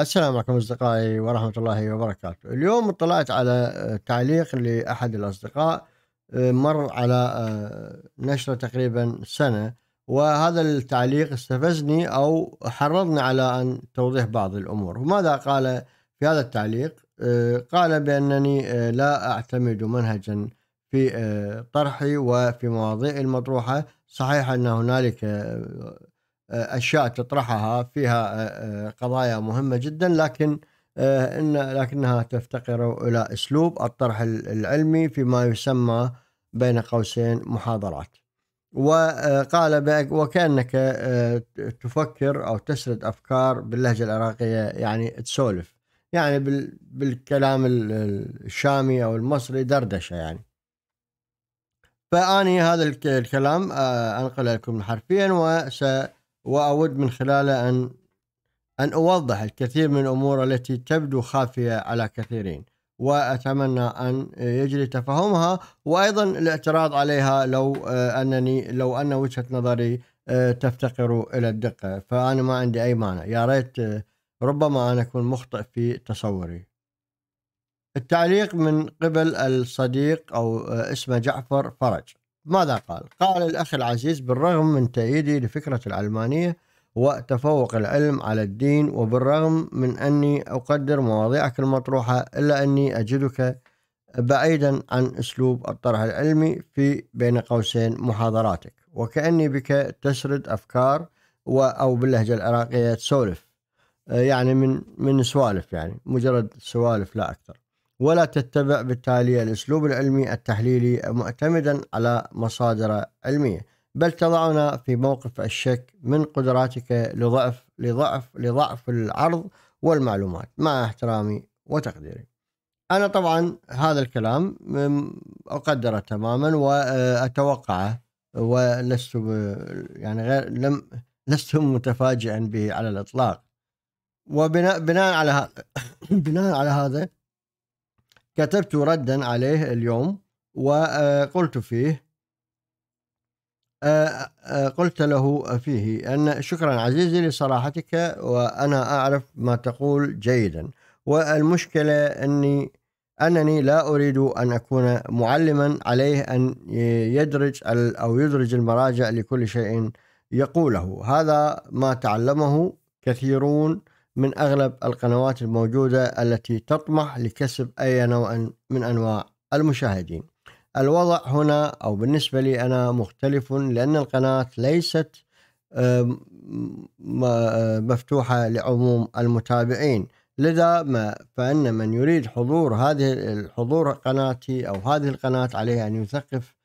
السلام عليكم أصدقائي ورحمة الله وبركاته اليوم اطلعت على آه، تعليق لأحد الأصدقاء آه، مر على آه، نشرة تقريبا سنة وهذا التعليق استفزني أو حرضني على أن توضيح بعض الأمور وماذا قال في هذا التعليق قال بأنني لا أعتمد منهجا في طرحي وفي مواضيع المطروحة صحيح أن هنالك آه، اشياء تطرحها فيها آه، آه، قضايا مهمه جدا لكن إن لكنها تفتقر الى اسلوب الطرح العلمي فيما يسمى بين قوسين محاضرات. وقال وكانك تفكر او تسرد افكار باللهجه العراقيه يعني تسولف يعني بالكلام الشامي او المصري دردشه يعني. فاني هذا الكلام انقله لكم حرفيا وس وأود من خلاله أن أن أوضح الكثير من الأمور التي تبدو خافية على كثيرين وأتمنى أن يجري تفهمها وأيضا الاعتراض عليها لو آه، أنني لو أن وجهة نظري آه، تفتقر إلى الدقة فأنا ما عندي أي مانع يا ريت آه، ربما أنا أكون مخطئ في تصوري التعليق من قبل الصديق أو اسمه جعفر فرج ماذا قال؟ قال الأخ العزيز بالرغم من تأييدي لفكرة العلمانية وتفوق العلم على الدين وبالرغم من أني أقدر مواضيعك المطروحة إلا أني أجدك بعيدا عن أسلوب الطرح العلمي في بين قوسين محاضراتك وكأني بك تسرد أفكار و أو باللهجة العراقية تسولف يعني من من سوالف يعني مجرد سوالف لا أكثر ولا تتبع بالتالي الأسلوب العلمي التحليلي معتمدا على مصادر علمية بل تضعنا في موقف الشك من قدراتك لضعف لضعف لضعف العرض والمعلومات مع احترامي وتقديري أنا طبعا هذا الكلام أقدره تماما وأتوقعه ولست يعني غير لم لست متفاجئا به على الإطلاق وبناء بناء على هذا بناء على هذا كتبت ردا عليه اليوم وقلت آه، فيه آه، آه، قلت له فيه أن شكرا عزيزي لصراحتك وأنا أعرف ما تقول جيدا والمشكلة أني أنني لا أريد أن أكون معلما عليه أن يدرج أو يدرج المراجع لكل شيء يقوله هذا ما تعلمه كثيرون من أغلب القنوات الموجودة التي تطمح لكسب أي نوع من أنواع المشاهدين الوضع هنا أو بالنسبة لي أنا مختلف لأن القناة ليست آه، مفتوحة لعموم المتابعين لذا ما فإن من يريد حضور هذه الحضور قناتي أو هذه القناة عليه أن يثقف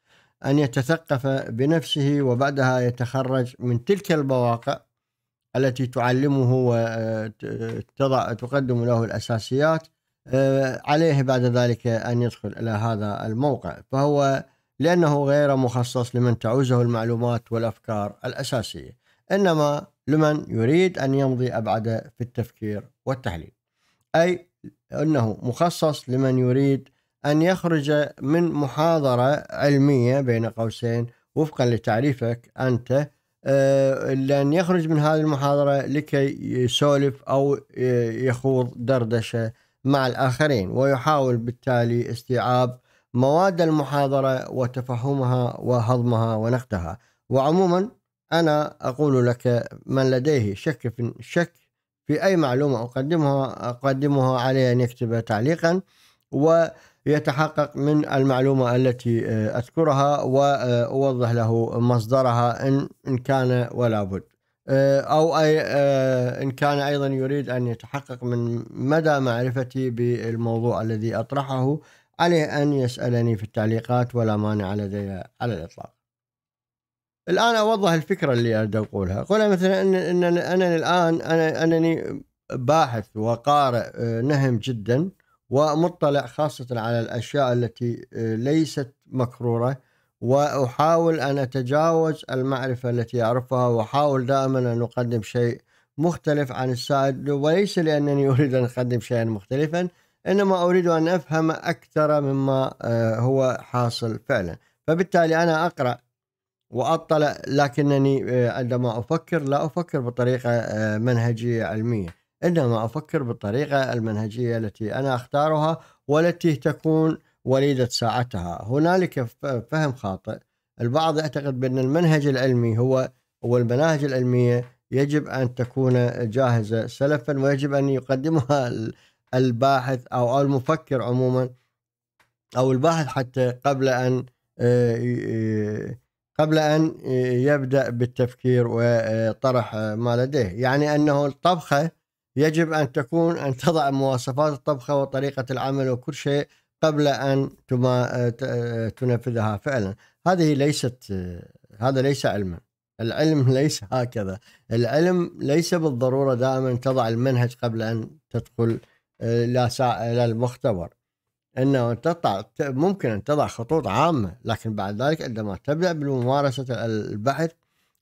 أن يتثقف بنفسه وبعدها يتخرج من تلك البواقع التي تعلمه وتضع آه، تقدم له الأساسيات آه، عليه بعد ذلك أن يدخل إلى هذا الموقع فهو لأنه غير مخصص لمن تعوزه المعلومات والأفكار الأساسية إنما لمن يريد أن يمضي أبعد في التفكير والتحليل أي أنه مخصص لمن يريد أن يخرج من محاضرة علمية بين قوسين وفقا لتعريفك أنت آه، لأن يخرج من هذه المحاضرة لكي يسولف أو آه، يخوض دردشة مع الآخرين ويحاول بالتالي استيعاب مواد المحاضرة وتفهمها وهضمها ونقدها وعموما أنا أقول لك من لديه شك في شك في أي معلومة أقدمها أقدمها عليه أن يكتب تعليقا و يتحقق من المعلومة التي آه، أذكرها وأوضح آه، له مصدرها إن كان ولا بد آه، أو أي إن كان أيضا يريد أن يتحقق من مدى معرفتي بالموضوع الذي أطرحه عليه أن يسألني في التعليقات ولا مانع لدي على الإطلاق الآن أوضح الفكرة اللي أريد أقولها قولها مثلا أن, أنني الآن أنا أنني باحث وقارئ نهم جدا ومطلع خاصة على الأشياء التي آه، ليست مكرورة وأحاول أن أتجاوز المعرفة التي أعرفها وأحاول دائما أن أقدم شيء مختلف عن السائد وليس لأنني أريد أن أقدم شيئا مختلفا إنما أريد أن أفهم أكثر مما آه، هو حاصل فعلا فبالتالي أنا أقرأ وأطلع لكنني آه، عندما أفكر لا أفكر بطريقة منهجية علمية انما افكر بالطريقه المنهجيه التي انا اختارها والتي تكون وليده ساعتها، هنالك فهم خاطئ، البعض يعتقد بان المنهج العلمي هو والمناهج العلميه يجب ان تكون جاهزه سلفا ويجب ان يقدمها الباحث او المفكر عموما او الباحث حتى قبل ان آه، قبل ان يبدا بالتفكير وطرح ما لديه، يعني انه الطبخه يجب أن تكون أن تضع مواصفات الطبخة وطريقة العمل وكل شيء قبل أن تنفذها فعلا هذه ليست هذا ليس علما العلم ليس هكذا العلم ليس بالضرورة دائما تضع المنهج قبل أن تدخل إلى آه، إلى المختبر أنه تضع ممكن أن تضع خطوط عامة لكن بعد ذلك عندما تبدأ بممارسة البحث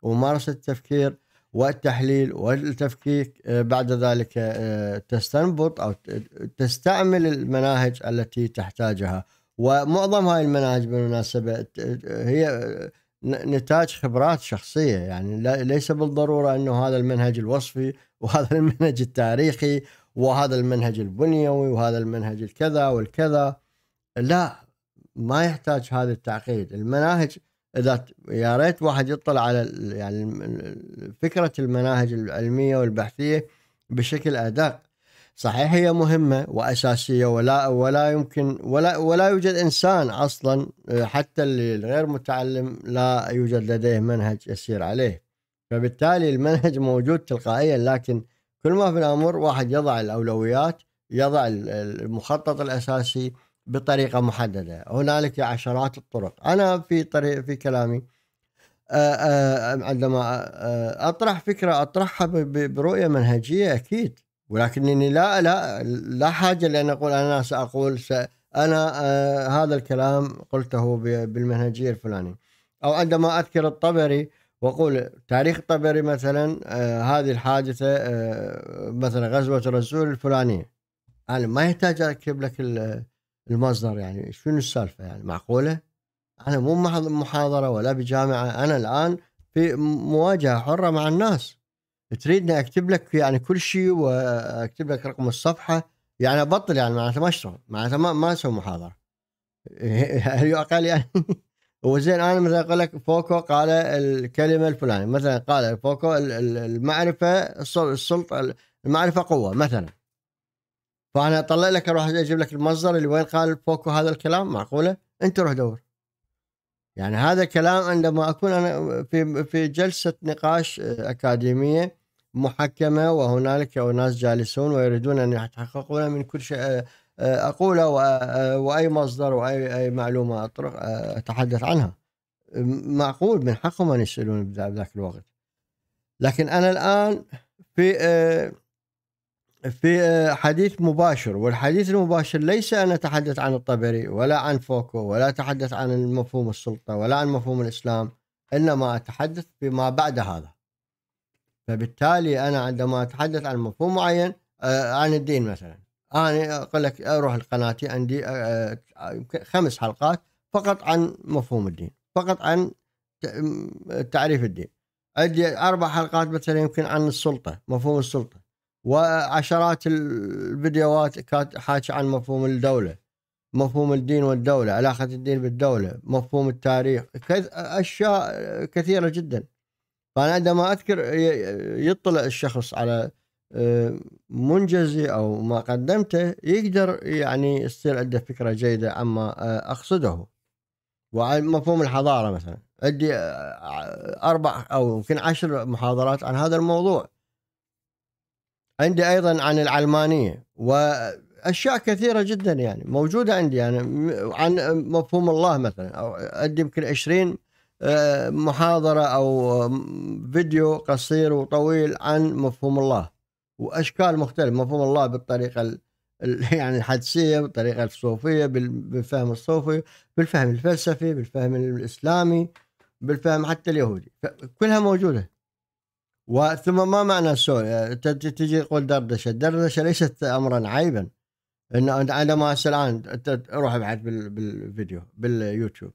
وممارسة التفكير والتحليل والتفكيك آه، بعد ذلك آه، تستنبط او تستعمل المناهج التي تحتاجها ومعظم هاي المناهج بالمناسبه هي آه، نتاج خبرات شخصيه يعني ليس بالضروره انه هذا المنهج الوصفي وهذا المنهج التاريخي وهذا المنهج البنيوي وهذا المنهج الكذا والكذا لا ما يحتاج هذا التعقيد المناهج اذا يا ريت واحد يطلع على يعني فكره المناهج العلميه والبحثيه بشكل ادق صحيح هي مهمه واساسيه ولا ولا يمكن ولا ولا يوجد انسان اصلا آه، حتى اللي غير متعلم لا يوجد لديه منهج يسير عليه فبالتالي المنهج موجود تلقائيا لكن كل ما في الامر واحد يضع الاولويات يضع المخطط الاساسي بطريقه محدده هنالك عشرات الطرق انا في طريق في كلامي آه، آه، عندما آه، اطرح فكره اطرحها برؤيه منهجيه اكيد ولكنني لا لا لا حاجه لان اقول انا ساقول انا هذا الكلام قلته بالمنهجيه الفلانيه او عندما اذكر الطبري واقول تاريخ الطبري مثلا هذه الحادثه مثلا غزوه الرسول الفلانيه يعني ما يحتاج اكتب لك المصدر يعني شنو السالفه يعني معقوله؟ انا مو محاضره ولا بجامعه انا الان في مواجهه حره مع الناس تريدني اكتب لك يعني كل شيء واكتب لك رقم الصفحه يعني ابطل يعني معناته ما اشتغل معناته ما ما اسوي محاضره يعقل يعني وزين انا مثلا اقول لك فوكو قال الكلمه الفلانيه مثلا قال فوكو المعرفه السلطه المعرفه قوه مثلا فانا اطلع لك اروح اجيب لك المصدر اللي وين قال فوكو هذا الكلام معقوله؟ انت روح دور. يعني هذا الكلام عندما اكون انا في في جلسه نقاش آه، اكاديميه محكمه وهنالك اناس جالسون ويريدون ان يتحققون من كل شيء آه، آه، اقوله واي مصدر واي اي معلومه اطرح اتحدث عنها. معقول من حقهم ان يسالون بذاك الوقت. لكن انا الان في في آه، حديث مباشر والحديث المباشر ليس أن أتحدث عن الطبري ولا عن فوكو ولا أتحدث عن مفهوم السلطة ولا عن مفهوم الإسلام إنما أتحدث فيما بعد هذا فبالتالي أنا عندما أتحدث عن مفهوم معين آه، عن الدين مثلا أنا أقول لك أروح لقناتي عندي آه، خمس حلقات فقط عن مفهوم الدين فقط عن تعريف الدين عندي أربع حلقات مثلا يمكن عن السلطة مفهوم السلطة وعشرات الفيديوهات كانت حاكي عن مفهوم الدوله مفهوم الدين والدوله علاقه الدين بالدوله مفهوم التاريخ كذ... اشياء كثيره جدا فانا عندما اذكر يطلع الشخص على آه، منجزي او ما قدمته يقدر يعني يصير عنده فكره جيده عما آه، اقصده وعن مفهوم الحضاره مثلا عندي آه، اربع او يمكن عشر محاضرات عن هذا الموضوع عندي ايضا عن العلمانيه واشياء كثيره جدا يعني موجوده عندي يعني عن مفهوم الله مثلا او عندي يمكن 20 آه، محاضره او فيديو قصير وطويل عن مفهوم الله واشكال مختلفه مفهوم الله بالطريقه يعني الحدسيه بالطريقه الصوفيه بالفهم الصوفي بالفهم الفلسفي بالفهم الاسلامي بالفهم حتى اليهودي كلها موجوده وثم ما معنى السؤال تجي تقول دردشه الدردشه ليست امرا عيبا انه انا ما الان روح ابحث بالفيديو باليوتيوب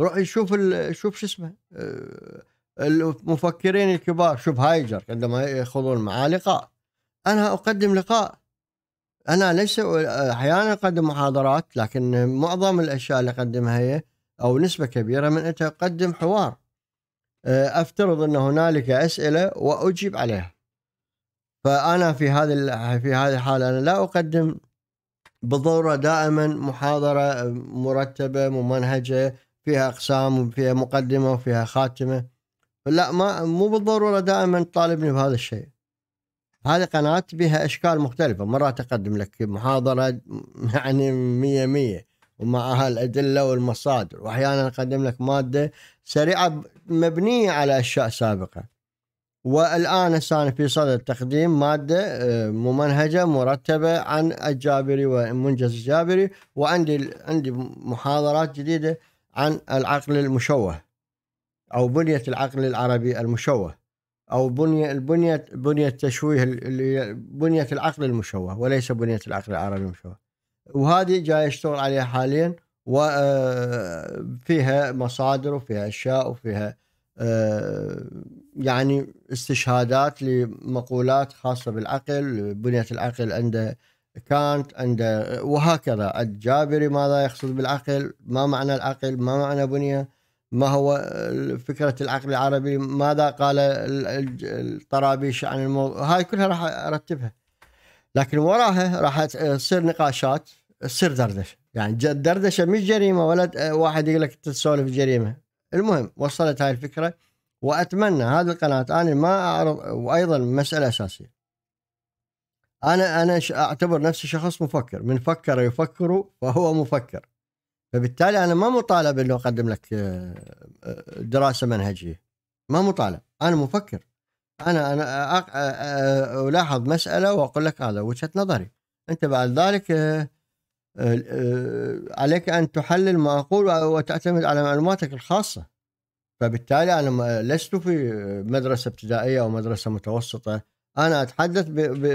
روح شوف شوف شو اسمه آه، المفكرين الكبار شوف هايجر عندما يخوضون معاه لقاء انا اقدم لقاء انا ليس احيانا اقدم محاضرات لكن معظم الاشياء اللي اقدمها هي او نسبه كبيره من انت اقدم حوار آه، افترض ان هنالك اسئله واجيب عليها فانا في هذه في هذه الحاله انا لا اقدم بالضروره دائما محاضره مرتبه ممنهجه فيها اقسام وفيها مقدمه وفيها خاتمه لا ما مو بالضروره دائما تطالبني بهذا الشيء هذه قناة بها أشكال مختلفة مرات أقدم لك محاضرة يعني مية مية ومعها الأدلة والمصادر وأحيانا أقدم لك مادة سريعة مبنيه على اشياء سابقه والان انا في صدد تقديم ماده آه، ممنهجه مرتبه عن الجابري ومنجز الجابري وعندي عندي محاضرات جديده عن العقل المشوه او بنيه العقل العربي المشوه او بنيه البنيه بنيه التشويه اللي بنيه العقل المشوه وليس بنيه العقل العربي المشوه وهذه جاي اشتغل عليها حاليا وفيها مصادر وفيها اشياء وفيها آه، يعني استشهادات لمقولات خاصه بالعقل بنيه العقل عند كانت عند وهكذا الجابري ماذا يقصد بالعقل ما معنى العقل ما معنى بنيه ما هو آه، فكرة العقل العربي ماذا قال الطرابيش عن الموضوع هاي كلها راح أرتبها لكن وراها راح تصير نقاشات تصير دردشه يعني الدردشه مش جريمه ولا آه، واحد يقول لك تسولف جريمه المهم وصلت هاي الفكره واتمنى هذه القناه انا ما اعرض وايضا مساله اساسيه انا انا اعتبر نفسي شخص مفكر من فكر يفكر فهو مفكر فبالتالي انا ما مطالب انه اقدم لك آه، آه، دراسه منهجيه ما مطالب انا مفكر انا انا الاحظ مساله واقول لك هذا وجهه نظري انت بعد ذلك آه، عليك أن تحلل ما أقول وتعتمد على معلوماتك الخاصة فبالتالي أنا لست في مدرسة ابتدائية أو مدرسة متوسطة أنا أتحدث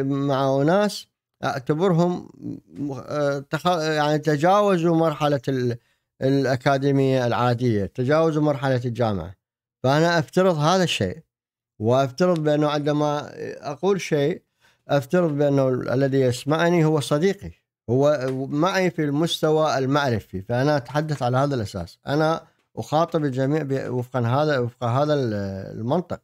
مع أناس أعتبرهم آه، يعني تجاوزوا مرحلة الأكاديمية العادية تجاوزوا مرحلة الجامعة فأنا أفترض هذا الشيء وأفترض بأنه عندما أقول شيء أفترض بأنه الذي يسمعني هو صديقي هو معي في المستوى المعرفي فانا اتحدث على هذا الاساس انا اخاطب الجميع وفقا هذا وفق هذا المنطق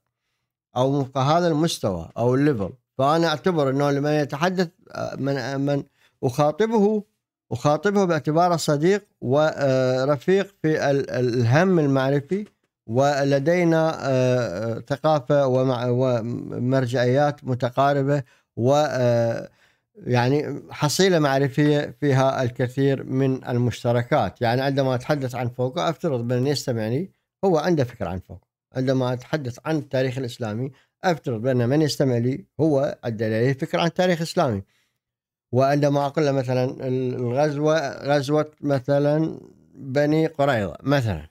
او وفق هذا المستوى او الليفل فانا اعتبر انه لمن يتحدث آه، من من اخاطبه اخاطبه باعتباره صديق ورفيق آه، في الهم المعرفي ولدينا آه، ثقافه ومرجعيات متقاربه و يعني حصيلة معرفية فيها الكثير من المشتركات يعني عندما أتحدث عن فوكو أفترض بأن يستمعني هو عنده فكرة عن فوكو عندما أتحدث عن التاريخ الإسلامي أفترض بأن من يستمع لي هو عنده فكرة عن التاريخ الإسلامي وعندما أقول له مثلا الغزوة غزوة مثلا بني قريظة مثلا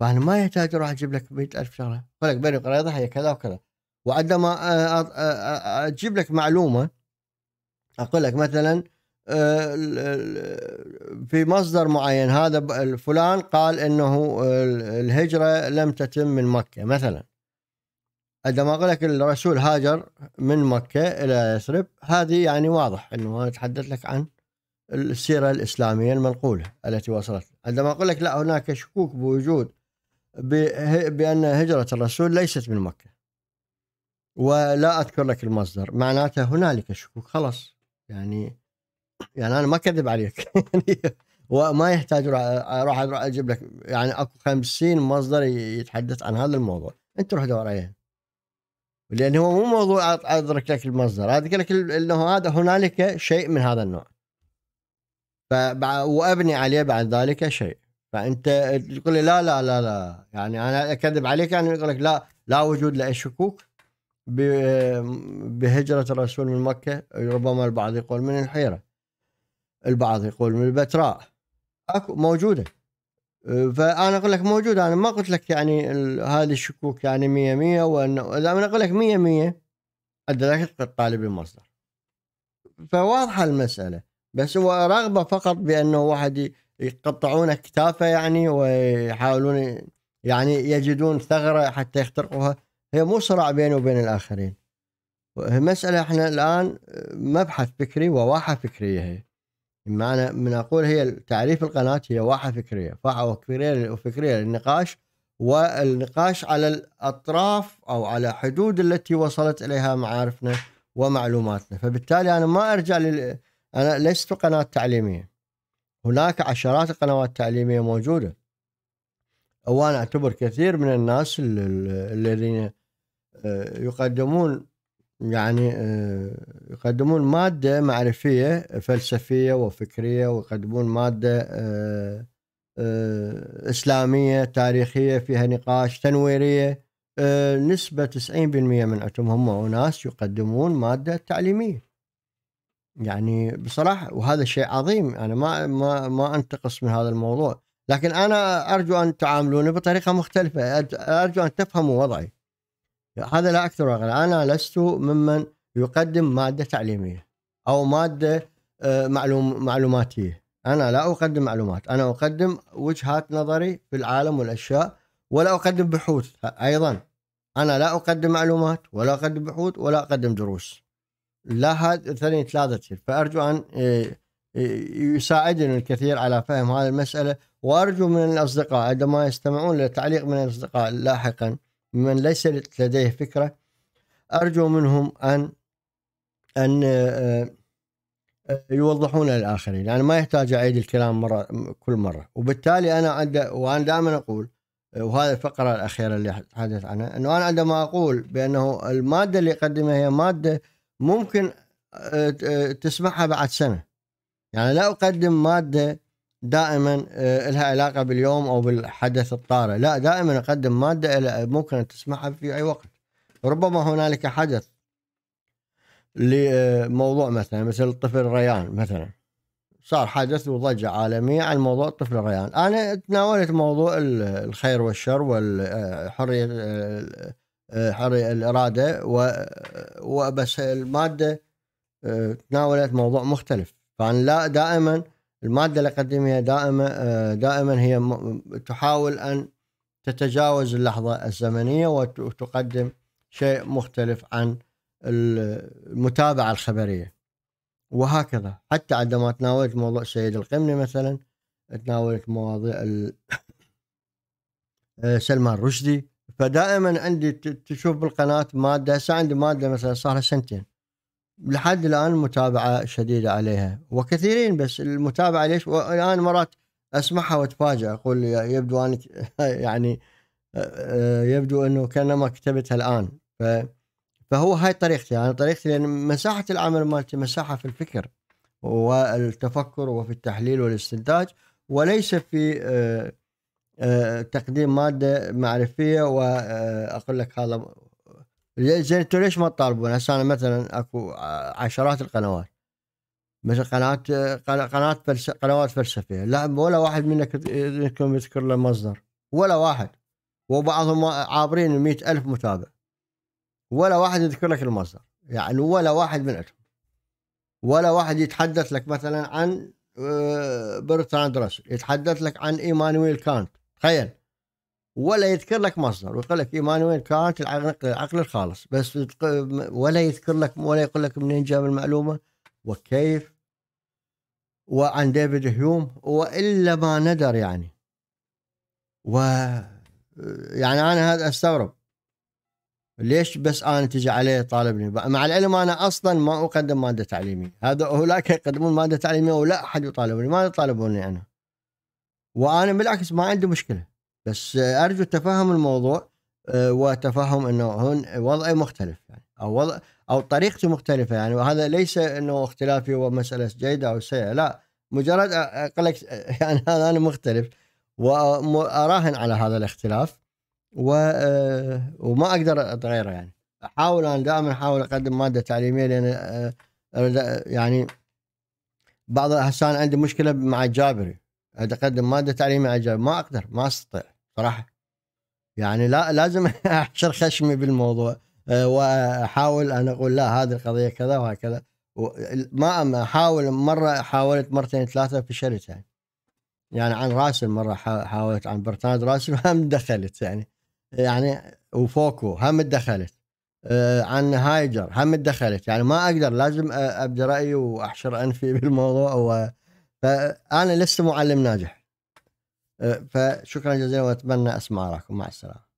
فأنا ما يحتاج أروح أجيب لك مئة ألف شغلة أقول لك بني قريظة هي كذا وكذا وعندما أجيب لك معلومة اقول لك مثلا آه، في مصدر معين هذا فلان قال انه الهجره لم تتم من مكه مثلا عندما اقول لك الرسول هاجر من مكه الى يثرب هذه يعني واضح انه انا اتحدث لك عن السيره الاسلاميه المنقوله التي وصلت عندما اقول لك لا هناك شكوك بوجود بان هجره الرسول ليست من مكه ولا اذكر لك المصدر معناته هنالك شكوك خلاص يعني يعني انا ما كذب عليك يعني وما يحتاج اروح اروح اجيب لك يعني اكو 50 مصدر يتحدث عن هذا الموضوع انت روح دور عليه لان هو مو موضوع ادرك لك المصدر ادرك لك انه هذا هنالك شيء من هذا النوع وابني عليه بعد ذلك شيء فانت تقول لي لا لا لا لا يعني انا اكذب عليك انا يعني اقول لك لا لا وجود لاي شكوك بهجرة الرسول من مكة ربما البعض يقول من الحيرة البعض يقول من البتراء اكو موجودة فأنا أقول لك موجودة أنا ما قلت لك يعني هذه الشكوك يعني مية مية وأنه إذا أنا أقول لك مية مية أدركت الطالب المصدر فواضحة المسألة بس هو رغبة فقط بأنه واحد يقطعون كتافه يعني ويحاولون يعني يجدون ثغرة حتى يخترقوها هي مو صراع بيني وبين الآخرين مسألة احنا الآن مبحث فكري وواحة فكرية هي بمعنى من أقول هي تعريف القناة هي واحة فكرية واحة فكرية للنقاش والنقاش على الأطراف أو على حدود التي وصلت إليها معارفنا ومعلوماتنا فبالتالي أنا ما أرجع لل... أنا لست قناة تعليمية هناك عشرات القنوات التعليمية موجودة وأنا أعتبر كثير من الناس الذين آه، يقدمون يعني آه، يقدمون مادة معرفية فلسفية وفكرية ويقدمون مادة آه، إسلامية تاريخية فيها نقاش تنويرية نسبة 90% من عندهم هم أناس يقدمون مادة تعليمية يعني بصراحة وهذا شيء عظيم أنا ما ما ما أنتقص من هذا الموضوع لكن أنا أرجو أن تعاملوني بطريقة مختلفة أرجو أن تفهموا وضعي هذا لا أكثر ولا أنا لست ممن يقدم مادة تعليمية أو مادة آه، معلوم معلوماتية أنا لا أقدم معلومات أنا أقدم وجهات نظري في العالم والأشياء ولا أقدم بحوث أيضا أنا لا أقدم معلومات ولا أقدم بحوث ولا أقدم دروس لا هذا الثاني ثلاثة فأرجو أن آه، آه، يساعدني الكثير على فهم هذه المسألة وأرجو من الأصدقاء عندما يستمعون لتعليق من الأصدقاء لاحقا من ليس لديه فكرة أرجو منهم أن أن آه، آه، يوضحون للآخرين يعني ما يحتاج أعيد الكلام مرة كل مرة وبالتالي أنا عند وأنا دائما أقول وهذه الفقرة الأخيرة اللي أتحدث عنها أنه أنا عندما أقول بأنه المادة اللي أقدمها هي مادة ممكن آه، تسمعها بعد سنة يعني لا أقدم مادة دائما آه، لها علاقه باليوم او بالحدث الطارئ لا دائما اقدم ماده ممكن ان تسمعها في اي وقت ربما هنالك حدث لموضوع مثلا مثل طفل الريان مثلا صار حدث وضجة عالمية عن موضوع طفل الريان أنا تناولت موضوع الخير والشر والحرية آه، آه، حرية الإرادة وبس المادة تناولت موضوع مختلف فأنا لا دائما المادة الأكاديمية دائما آه، دائما هي تحاول أن تتجاوز اللحظة الزمنية وتقدم شيء مختلف عن المتابعة الخبرية وهكذا حتى عندما تناولت موضوع سيد القمني مثلا تناولت مواضيع آه، سلمان رشدي فدائما عندي تشوف بالقناة مادة هسه عندي مادة مثلا صار لها سنتين لحد الان متابعه شديده عليها وكثيرين بس المتابعه ليش والان مرات اسمعها واتفاجئ اقول يبدو ان يعني آه، يبدو انه كانما كتبتها الان فهو هاي طريقتي انا يعني طريقتي لان مساحه العمل مالتي مساحه في الفكر والتفكر وفي التحليل والاستنتاج وليس في آه، آه، تقديم ماده معرفيه واقول لك هذا زين انتم ليش ما تطالبون؟ هسه يعني انا مثلا اكو عشرات القنوات مثل قناه قناه فلس... قنوات فلسفيه لا ولا واحد منكم يذكر له مصدر ولا واحد وبعضهم عابرين ال ألف متابع ولا واحد يذكر لك المصدر يعني ولا واحد من عندهم ولا واحد يتحدث لك مثلا عن آه، برتراند راسل يتحدث لك عن ايمانويل كانت تخيل ولا يذكر لك مصدر ويقول لك ايمانويل كانت العقل العقل الخالص بس ولا يذكر لك ولا يقول لك منين جاب المعلومه وكيف وعن ديفيد هيوم والا ما ندر يعني و يعني انا هذا استغرب ليش بس انا تجي عليه طالبني مع العلم انا اصلا ما اقدم ماده تعليميه هذا هؤلاء يقدمون ماده تعليميه ولا احد يطالبني ما يطالبوني انا وانا بالعكس ما عندي مشكله بس ارجو تفهم الموضوع آه، وتفهم انه هون وضعي مختلف يعني او وضع او طريقتي مختلفه يعني وهذا ليس انه اختلافي هو مساله جيده او سيئه لا مجرد اقول لك يعني هذا انا مختلف واراهن على هذا الاختلاف و آه، وما اقدر اتغيره يعني احاول انا دائما احاول اقدم ماده تعليميه لان آه، يعني بعض الاحيان عندي مشكله مع الجابري اقدم ماده تعليميه على ما اقدر ما استطيع صراحه يعني لا لازم احشر خشمي بالموضوع أه، واحاول ان اقول لا هذه القضيه كذا وهكذا ما احاول مره حاولت مرتين ثلاثه فشلت يعني يعني عن راسل مره حاولت عن برتاند راسل هم دخلت يعني يعني وفوكو هم دخلت أه، عن هايجر هم دخلت يعني ما اقدر لازم ابدي رايي واحشر انفي بالموضوع فانا لست معلم ناجح أه، فشكرا جزيلا واتمنى اسمع رايكم مع السلامه